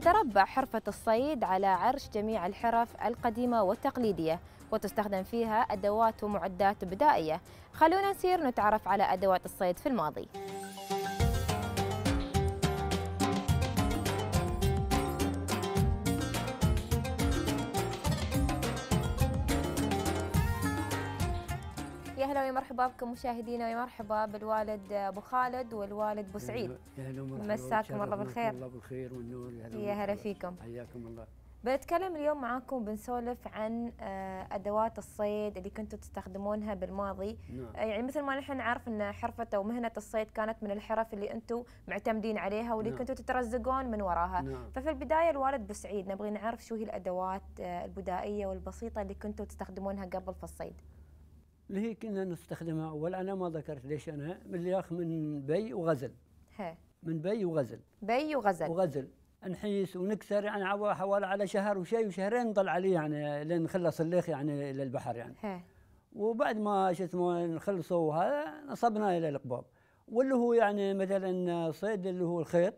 تتربع حرفة الصيد على عرش جميع الحرف القديمة والتقليدية وتستخدم فيها أدوات ومعدات بدائية خلونا نسير نتعرف على أدوات الصيد في الماضي مرحبا بكم مشاهدينا ويا مرحبا بالوالد ابو خالد والوالد ابو سعيد مساكم الله بالخير الله بالخير والنور يا هلا فيكم حياكم الله بنتكلم اليوم معاكم بنسولف عن آه، ادوات الصيد اللي كنتوا تستخدمونها بالماضي نعم. آه، يعني مثل ما نحن نعرف ان حرفه او مهنه الصيد كانت من الحرف اللي انتم معتمدين عليها واللي نعم. كنتوا تترزقون من وراها نعم. ففي البدايه الوالد بسعيد نبغي نعرف شو هي الادوات آه، البدائيه والبسيطه اللي كنتوا تستخدمونها قبل في الصيد اللي هي كنا نستخدمها اول انا ما ذكرت ليش انا من الياخ من بي وغزل هي. من بي وغزل بي وغزل وغزل نحيس ونكسر يعني حوالي على شهر وشيء وشهرين نضل عليه يعني لين نخلص الليخ يعني للبحر يعني هي. وبعد ما شو اسمه نخلصه وهذا نصبناه الى القباب واللي هو يعني مثلا صيد اللي هو الخيط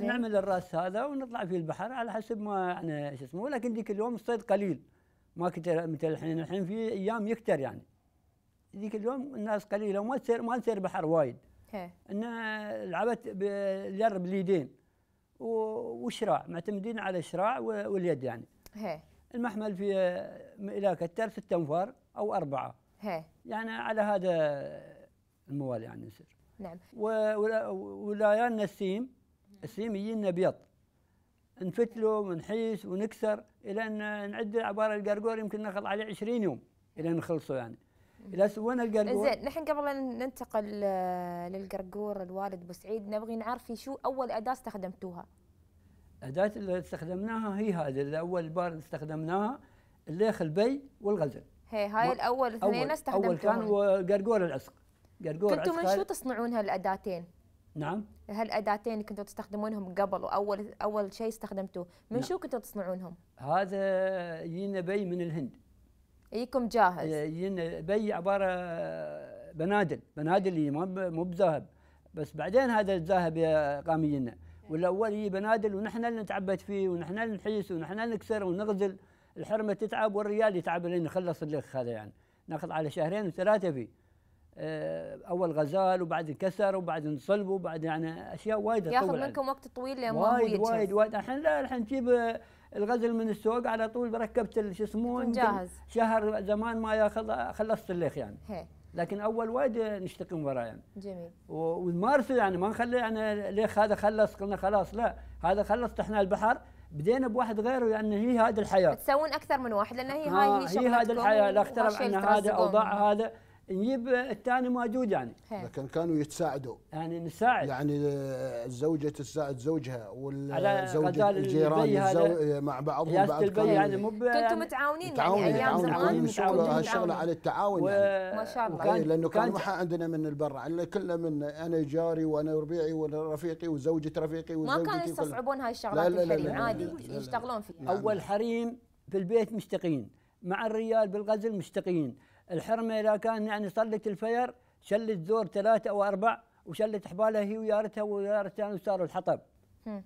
نعمل الراس هذا ونطلع فيه البحر على حسب ما يعني شو اسمه ولكن ذيك اليوم الصيد قليل ما كتر مثل الحين الحين في ايام يكتر يعني ذيك اليوم الناس قليله وما تصير ما تصير بحر وايد ان لعبت باليد باليدين والشراع معتمدين على الشراع واليد يعني هي. المحمل فيه الى كثر ست انفار او اربعه هي. يعني على هذا الموال يعني يصير نعم ولايان السيم السيم يجينا بيض نفتله ونحيس ونكسر الى ان نعد عباره القرقور يمكن ناخذ عليه 20 يوم الى نخلصه يعني اذا سوينا القرقور زين نحن قبل ان ننتقل آه، للقرقور الوالد سعيد نبغي نعرف شو اول اداه استخدمتوها اداه اللي استخدمناها هي هذه الاول بار استخدمناها الليخ البي والغزل هي هاي الاول اثنين استخدمتوها اول كان قرقور العسق قرقور كنتوا من شو تصنعون هالاداتين؟ نعم هالاداتين كنتوا تستخدمونهم قبل واول اول شيء استخدمتوه من نعم. شو كنتوا تصنعونهم؟ هذا يينا بي من الهند يجيكم جاهز يجينا إيه، بي عباره بنادل بنادل اللي مو بذهب بس بعدين هذا الذهب قام يجينا والاول يجي بنادل ونحن اللي نتعبد فيه ونحن اللي نحيس ونحن اللي نكسر ونغزل الحرمه تتعب والريال يتعب لين نخلص الليخ هذا يعني ناخذ على شهرين وثلاثه فيه إيه، اول غزال وبعد كسر وبعد انصلب وبعد يعني اشياء وايد ياخذ منكم وقت طويل لما وايد وايد وايد الحين لا الحين تجيب الغزل من السوق على طول ركبت شو اسمه جاهز شهر زمان ما خلصت الليخ يعني هي. لكن اول وايد نشتكي من وراه يعني جميل ونمارسه يعني ما نخلي يعني ليخ هذا خلص قلنا خلاص لا هذا خلص احنا البحر بدينا بواحد غيره يعني هي هذه الحياه تسوون اكثر من واحد لان هي هاي آه، هي, هي هذه الحياه لا اخترب عنا هذا اوضاع هذا نجيب الثاني موجود يعني لكن كانوا يتساعدوا يعني نساعد يعني آه، الزوجه تساعد زوجها والزوجه الجيران الزو... مع بعضهم بعض كانوا يعني مو كنتوا متعاونين يعني ايام زمان متعاونين هالشغلة على التعاون و... يعني ما شاء الله لانه كان ما عندنا من البر على يعني كله من انا جاري وانا ربيعي وانا رفيقي وزوجة رفيقي وزوجتي ما كانوا يستصعبون هاي الشغلات الحريم عادي يشتغلون فيها اول حريم في البيت مشتقين مع الريال بالغزل مشتقين الحرمه اذا كان يعني صلت الفير شلت زور ثلاثه او اربع وشلت حبالها هي ويارتها ويارتها وصاروا يعني الحطب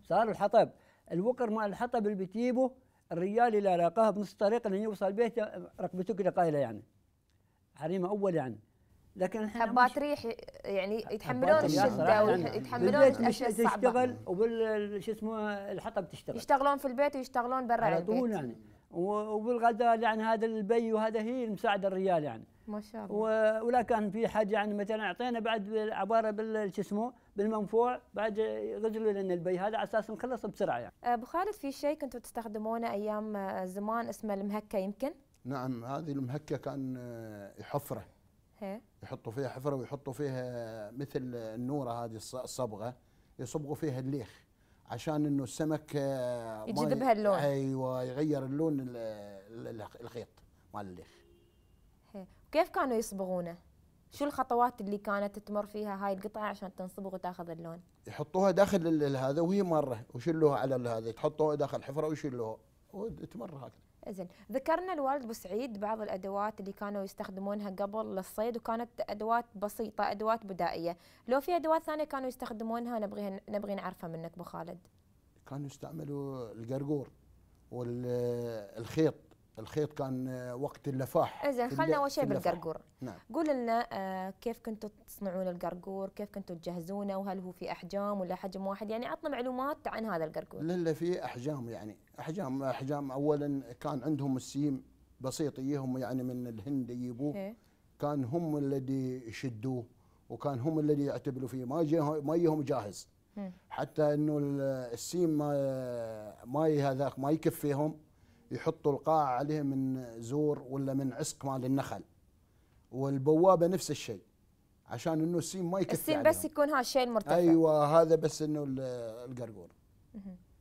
صاروا الحطب الوقر مال الحطب اللي بتجيبه الرجال اللي لاقاه بنص الطريق لين يوصل بيته ركبته كده قايله يعني حريمه اول يعني لكن احنا حبات ريح يعني يتحملون الشده ويتحملون يعني. الاشياء الصعبه تشتغل وبال شو اسمه الحطب تشتغل يشتغلون في البيت ويشتغلون برا على طول يعني وبالغداء يعني هذا البي وهذا هي المساعده الريال يعني ما شاء الله ولا كان في حد يعني مثلا اعطينا بعد عباره بال شو اسمه بالمنفوع بعد غزلوا لنا البي هذا على اساس نخلص بسرعه يعني. أه، ابو خالد في شيء كنتوا تستخدمونه ايام أه، زمان اسمه المهكه يمكن؟ نعم هذه المهكه كان أه، حفره هي. يحطوا فيها حفره ويحطوا فيها مثل النوره هذه الصبغه يصبغوا فيها الليخ عشان انه السمك آه، يجذبها اللون ايوه يغير اللون الخيط مال الليخ كيف كانوا يصبغونه؟ شو الخطوات اللي كانت تمر فيها هاي القطعه عشان تنصبغ وتاخذ اللون؟ يحطوها داخل هذا وهي مره ويشلوها على هذا تحطوها داخل حفره ويشلوها وتمر هكذا زين ذكرنا الوالد بسعيد بعض الادوات اللي كانوا يستخدمونها قبل للصيد وكانت ادوات بسيطه ادوات بدائيه لو في ادوات ثانيه كانوا يستخدمونها نبغي نبغي نعرفها منك ابو خالد كانوا يستعملوا القرقور والخيط الخيط كان آه، وقت اللفاح زين خلنا اول شيء بالقرقور نعم. قول لنا آه، كيف كنتوا تصنعون القرقور كيف كنتوا تجهزونه وهل هو في احجام ولا حجم واحد يعني عطنا معلومات عن هذا القرقور لا لا في احجام يعني احجام احجام اولا كان عندهم السيم بسيط يجيهم يعني من الهند يجيبوه إيه. كان هم الذي يشدوه وكان هم الذي يعتبروا فيه ما ما يجيهم جاهز حتى انه السيم ما آه، ما هذاك ما يكفيهم يحطوا القاع عليه من زور ولا من عسق مال النخل والبوابه نفس الشيء عشان انه السين ما يكثر السين بس يكون هالشيء المرتفع ايوه هذا بس انه القرقور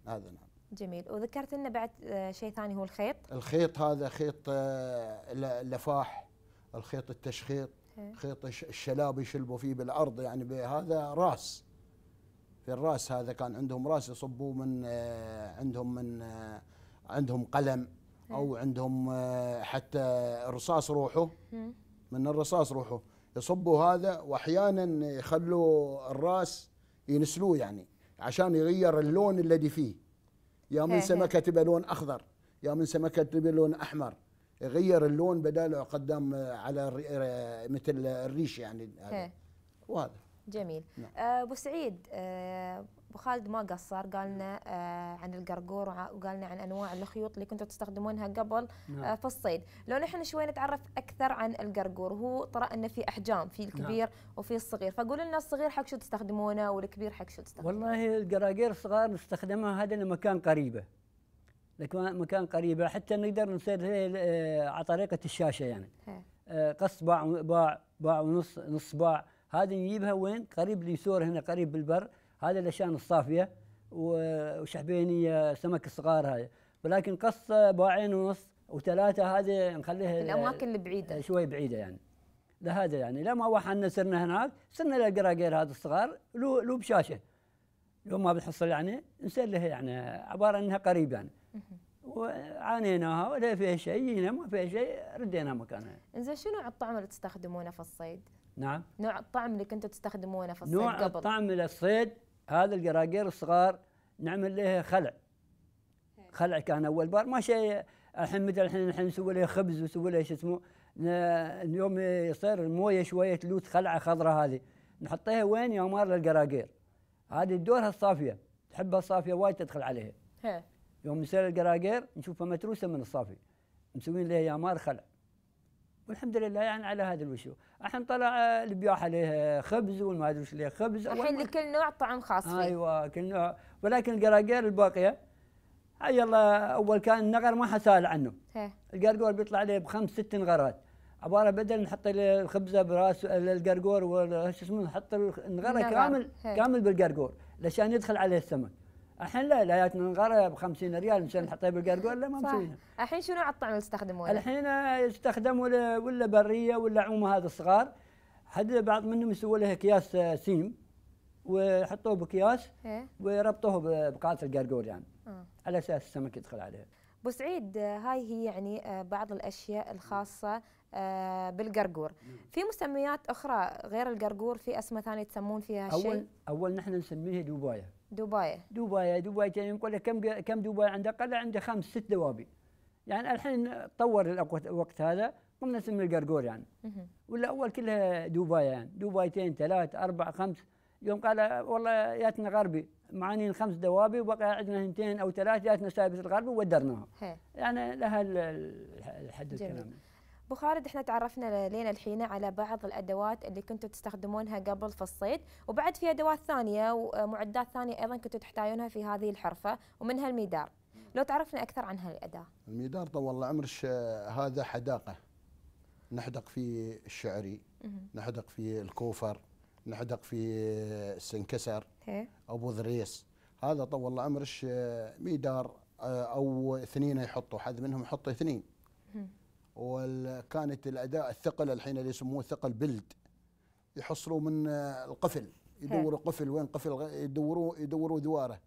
هذا نعم جميل وذكرت لنا بعد آه، شيء ثاني هو الخيط الخيط هذا خيط اللفاح آه، الخيط التشخيط إيه. خيط الشلاب يشلبوا فيه بالارض يعني هذا راس في الراس هذا كان عندهم راس يصبوه من آه، عندهم من عندهم قلم إيه. او عندهم آه، حتى رصاص روحه من الرصاص روحه يصبوا هذا واحيانا يخلوا الراس ينسلوه يعني عشان يغير اللون الذي فيه يا من إيه، إيه. سمكه تبى لون اخضر يا من سمكه تبى لون احمر يغير اللون بداله قدام آه، على آه، مثل الريش يعني هذا وهذا جميل نعم. آه، ابو سعيد آه، ابو خالد ما قصر قال لنا آه، عن القرقور وقال لنا عن انواع الخيوط اللي كنتوا تستخدمونها قبل نعم. في الصيد لو نحن شوي نتعرف اكثر عن القرقور هو ترى انه في احجام في نعم. الكبير نعم. وفي الصغير فقول لنا الصغير حق شو تستخدمونه والكبير حق شو تستخدمونه والله القراقير الصغار نستخدمها هذا لمكان قريبه مكان قريبه حتى نقدر نصيد على طريقه الشاشه يعني قص باع باع باع ونص نص باع هذه نجيبها وين قريب ليسور هنا قريب بالبر هذا الاشان الصافيه وشحبينيه سمك الصغار هذا ولكن قص باعين ونص وثلاثه هذه نخليها الاماكن البعيده آه، شوي بعيده يعني لهذا يعني لما وحنا صرنا هناك صرنا للقراقير هذا الصغار لو لو بشاشه لو ما بتحصل يعني نسير لها يعني عباره انها قريب يعني وعانيناها ولا فيها شيء ما فيها شيء ردينا مكانها. زين شنو الطعم اللي تستخدمونه في الصيد؟ نعم نوع الطعم اللي كنتوا تستخدمونه في الصيد نوع قبل نوع الطعم للصيد هذا القراقير الصغار نعمل له خلع خلع كان اول بار ما شيء الحين مثل الحين الحين نسوي له خبز ونسوي له شو اسمه اليوم يصير المويه شويه تلوث خلعه خضراء هذه نحطيها وين يا مار للقراقير هذه الدورها الصافيه تحبها الصافيه وايد تدخل عليها هي. يوم نسير القراقير نشوفها متروسه من الصافي مسوين لها يا مار خلع والحمد لله يعني على هذا الوشو الحين طلع آه، البياحه عليه آه، خبز وما ادري وش عليه خبز الحين لكل نوع طعم خاص فيه ايوه كل نوع ولكن القراقير الباقيه هاي الله اول كان النغر ما حسال عنه القرقور بيطلع عليه بخمس ست نغرات عباره بدل نحط الخبزه براس القرقور وش اسمه نحط النغره كامل هي. كامل بالقرقور لشان يدخل عليه السمك الحين لا لا تنغر ب 50 ريال مشان نحطها لا ما مسويها الحين شنو الطعم اللي يستخدمونه؟ الحين يستخدموا ولا بريه ولا عومه هذا الصغار حد بعض منهم يسووا له اكياس سيم وحطوه باكياس إيه. وربطوه بقاعه القرقور يعني آه. على اساس السمك يدخل عليه ابو سعيد هاي هي يعني آه، بعض الاشياء الخاصه آه، بالقرقور في مسميات اخرى غير القرقور في اسماء ثانيه تسمون فيها شيء اول اول نحن نسميه دوبايه دبي دبي دبي كان يقول لك كم كم دبي عنده قال عنده خمس ست دوابي يعني الحين تطور الوقت هذا قمنا اسم القرقور يعني ولا اول كلها دبي يعني دبيتين ثلاث اربع خمس يوم قال والله جاتنا غربي معانين خمس دوابي وبقى عندنا اثنتين او ثلاث جاتنا سايبه الغربي وودرناها يعني لها الحد الكلام ابو خالد احنا تعرفنا لين الحين على بعض الادوات اللي كنتوا تستخدمونها قبل في الصيد وبعد في ادوات ثانيه ومعدات ثانيه ايضا كنتوا تحتاجونها في هذه الحرفه ومنها الميدار لو تعرفنا اكثر عن هالاداه الميدار طول الله عمرك هذا حداقه نحدق في الشعري نحدق في الكوفر نحدق في السنكسر إيه. ابو ذريس هذا طول الله عمرك ميدار آه، او اثنين يحطوا حد منهم يحط اثنين وكانت الاداء الثقل الحين اللي يسموه ثقل بلد يحصلوا من القفل يدوروا قفل وين قفل يدوروا يدوروا دواره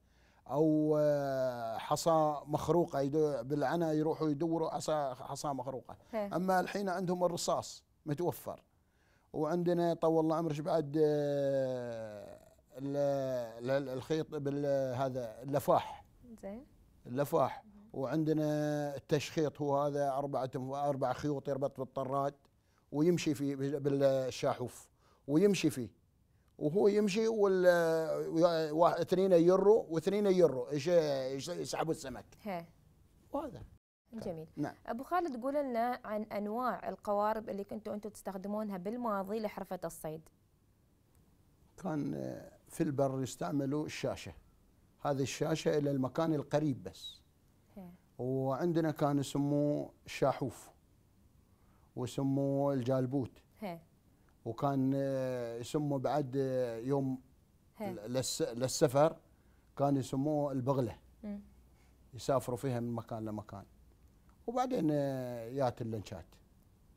او آه، حصى مخروقه بالعنا يروحوا يدوروا عصا حصى مخروقه اما الحين عندهم الرصاص متوفر وعندنا طول الله عمرك بعد آه، الخيط بالهذا اللفاح زين اللفاح وعندنا التشخيط هو هذا أربعة أربع خيوط يربط بالطراد ويمشي في بالشاحوف ويمشي فيه وهو يمشي وال اثنين يرو واثنين يرو يسحبوا السمك. هي. وهذا. جميل نعم. ابو خالد قول لنا عن انواع القوارب اللي كنتوا انتم تستخدمونها بالماضي لحرفه الصيد كان في البر يستعملوا الشاشه هذه الشاشه الى المكان القريب بس إيه. وعندنا كان يسموه الشاحوف وسموه الجالبوت إيه. وكان يسموه بعد يوم إيه. للسفر كان يسموه البغله يسافروا فيها من مكان لمكان وبعدين يات اللنشات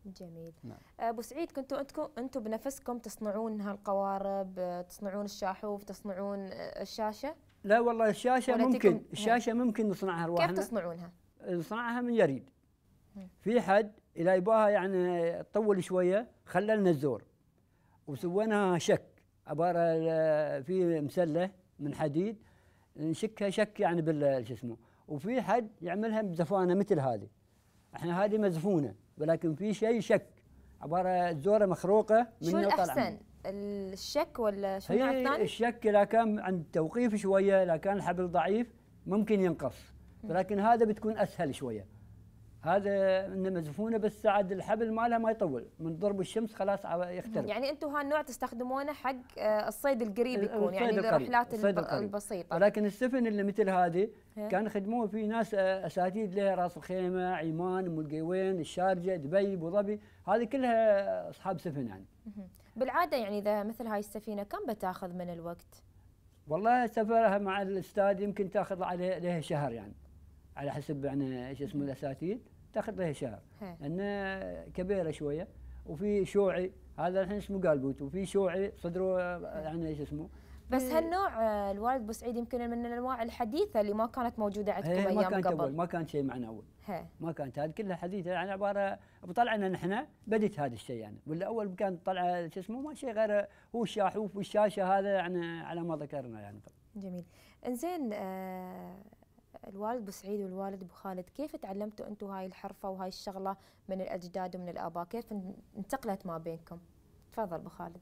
جميل نعم. ابو سعيد كنتوا انتم انتم بنفسكم تصنعون هالقوارب تصنعون الشاحوف تصنعون الشاشه لا والله الشاشه ممكن الشاشه ممكن نصنعها لوحدنا كيف تصنعونها؟ نصنعها من يريد في حد اذا يباها يعني تطول شويه خللنا الزور وسويناها شك عباره في مسله من حديد نشكها شك يعني بال شو اسمه وفي حد يعملها بزفانه مثل هذه احنا هذه مزفونه ولكن في شيء شك عباره زوره مخروقه من شو الاحسن الشك ولا شو ثاني؟ الثاني؟ الشك اذا كان عند توقيف شويه اذا كان الحبل ضعيف ممكن ينقص ولكن هذا بتكون اسهل شويه هذا ان مزفونه بس عاد الحبل مالها ما يطول من ضرب الشمس خلاص يخترب يعني انتم هالنوع تستخدمونه حق آه، الصيد القريب يكون يعني الرحلات الصيد القريب. البسيطه ولكن السفن اللي مثل هذه كان خدموه في ناس آه، اساتيد لها راس الخيمه عمان ام القيوين الشارجه دبي ابو ظبي هذه كلها اصحاب سفن يعني بالعاده يعني اذا مثل هاي السفينه كم بتاخذ من الوقت؟ والله سفرها مع الاستاذ يمكن تاخذ عليه لها شهر يعني على حسب يعني ايش اسمه الاساتيد تاخذ لها شهر لأنه كبيره شويه وفي شوعي هذا الحين اسمه قالبوت وفي شوعي صدره يعني ايش اسمه بس هالنوع آه، الوالد بوسعيد يمكن من الانواع الحديثه اللي ما كانت موجوده عندكم إيه، ايام ما كانت قبل ما كان شيء معنا اول ما كانت هذه كلها حديثه يعني عباره بطلعنا نحن بديت هذا الشيء يعني ولا اول كان طلعه شو اسمه ما شيء غير هو الشاحوف والشاشه هذا يعني على ما ذكرنا يعني جميل انزين آه الوالد بوسعيد والوالد ابو خالد كيف تعلمتوا انتم هاي الحرفه وهاي الشغله من الاجداد ومن الاباء كيف انتقلت ما بينكم تفضل ابو خالد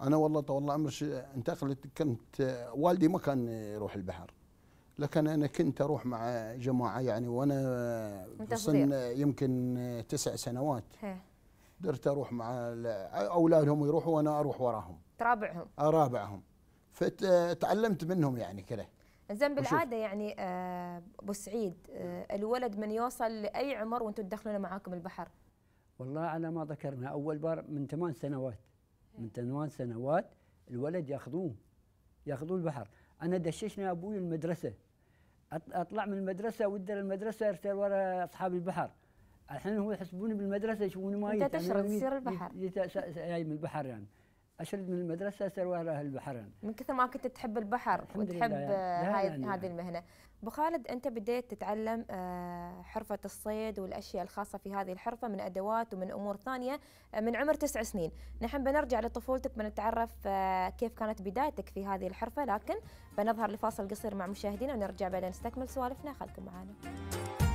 انا والله طول عمري انتقلت كنت والدي ما كان يروح البحر لكن انا كنت اروح مع جماعه يعني وانا سن يمكن تسع سنوات قدرت درت اروح مع اولادهم يروحوا وانا اروح وراهم ترابعهم ارابعهم فتعلمت منهم يعني كذا زين بالعاده يعني آه، ابو سعيد آه، الولد من يوصل لاي عمر وانتم تدخلونه معاكم البحر والله على ما ذكرنا اول بار من ثمان سنوات من ثمان سنوات الولد ياخذوه ياخذوه البحر انا دششني ابوي المدرسه اطلع من المدرسه ودر المدرسه ارسل ورا اصحاب البحر الحين هو يحسبوني بالمدرسه يشوفوني ما انت تشرب تصير البحر جاي من البحر يعني أشرد من المدرسة أسر وراء البحرين من كثر ما كنت تحب البحر وتحب هاي يعني. هذه المهنة أبو خالد أنت بديت تتعلم آه، حرفة الصيد والأشياء الخاصة في هذه الحرفة من أدوات ومن أمور ثانية آه، من عمر تسع سنين نحن بنرجع لطفولتك بنتعرف آه، كيف كانت بدايتك في هذه الحرفة لكن بنظهر لفاصل قصير مع مشاهدينا ونرجع بعدين نستكمل سوالفنا خلكم معنا